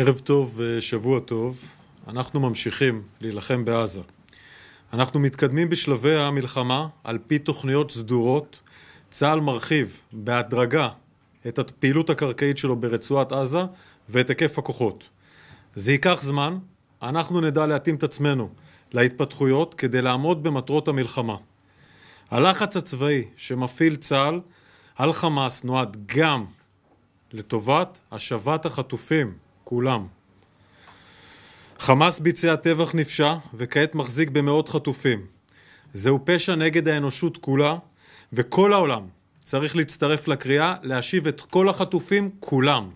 ערב טוב ושבוע טוב. אנחנו ממשיכים להילחם בעזה. אנחנו מתקדמים בשלבי המלחמה על פי תוכניות סדורות. צה"ל מרחיב בהדרגה את הפעילות הקרקעית שלו ברצועת עזה ואת היקף הכוחות. זה ייקח זמן, אנחנו נדע להתאים את עצמנו להתפתחויות כדי לעמוד במטרות המלחמה. הלחץ הצבאי שמפעיל צה"ל על חמאס נועד גם לטובת השבת החטופים כולם. חמאס ביצע טבח נפשע וכעת מחזיק במאות חטופים. זהו פשע נגד האנושות כולה, וכל העולם צריך להצטרף לקריאה להשיב את כל החטופים כולם.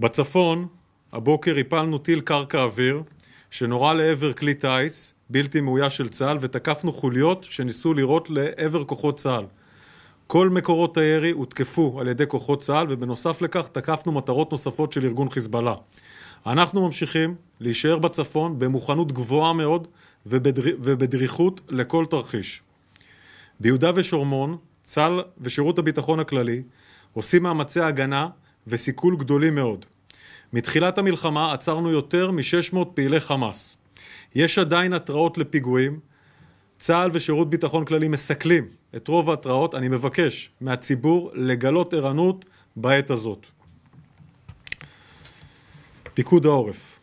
בצפון, הבוקר הפלנו טיל קרקע אוויר שנורה לעבר כלי טיס בלתי מאויש של צה"ל ותקפנו חוליות שניסו לירות לעבר כוחות צה"ל. כל מקורות הירי הותקפו על ידי כוחות צה"ל, ובנוסף לכך תקפנו מטרות נוספות של ארגון חיזבאללה. אנחנו ממשיכים להישאר בצפון במוכנות גבוהה מאוד ובדר... ובדריכות לכל תרחיש. ביהודה ושומרון, צה"ל ושירות הביטחון הכללי עושים מאמצי הגנה וסיכול גדולים מאוד. מתחילת המלחמה עצרנו יותר מ-600 פעילי חמאס. יש עדיין התרעות לפיגועים. צה"ל ושירות ביטחון כללי מסכלים את רוב ההתראות, אני מבקש מהציבור לגלות ערנות בעת הזאת. פיקוד העורף,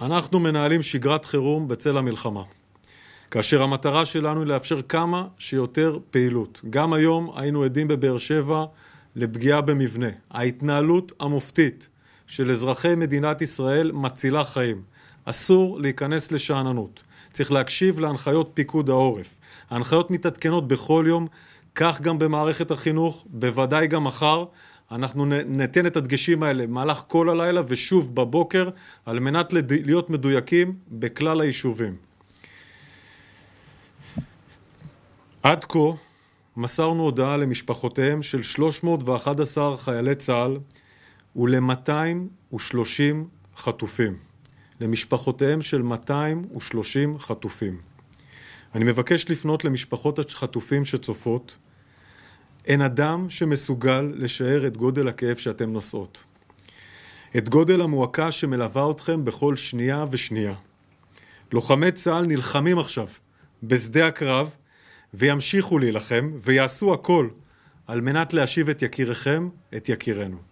אנחנו מנהלים שגרת חירום בצל המלחמה, כאשר המטרה שלנו היא לאפשר כמה שיותר פעילות. גם היום היינו עדים בבאר שבע לפגיעה במבנה. ההתנהלות המופתית של אזרחי מדינת ישראל מצילה חיים. אסור להיכנס לשאננות. צריך להקשיב להנחיות פיקוד העורף. ההנחיות מתעדכנות בכל יום, כך גם במערכת החינוך, בוודאי גם מחר. אנחנו ניתן את הדגשים האלה במהלך כל הלילה ושוב בבוקר, על מנת להיות מדויקים בכלל היישובים. עד כה מסרנו הודעה למשפחותיהם של 311 חיילי צה"ל ול-230 חטופים. למשפחותיהם של 230 חטופים. אני מבקש לפנות למשפחות החטופים שצופות. אין אדם שמסוגל לשער את גודל הכאב שאתם נושאות. את גודל המועקה שמלווה אתכם בכל שנייה ושנייה. לוחמי צה"ל נלחמים עכשיו בשדה הקרב וימשיכו להילחם ויעשו הכל על מנת להשיב את יקיריכם, את יקירנו.